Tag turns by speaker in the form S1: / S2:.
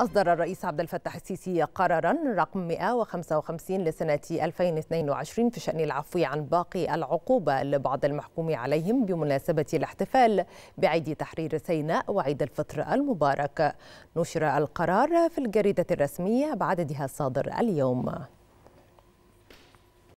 S1: أصدر الرئيس عبد الفتاح السيسي قرارا رقم 155 لسنة 2022 في شأن العفو عن باقي العقوبة لبعض المحكوم عليهم بمناسبة الاحتفال بعيد تحرير سيناء وعيد الفطر المبارك نشر القرار في الجريدة الرسمية بعددها الصادر اليوم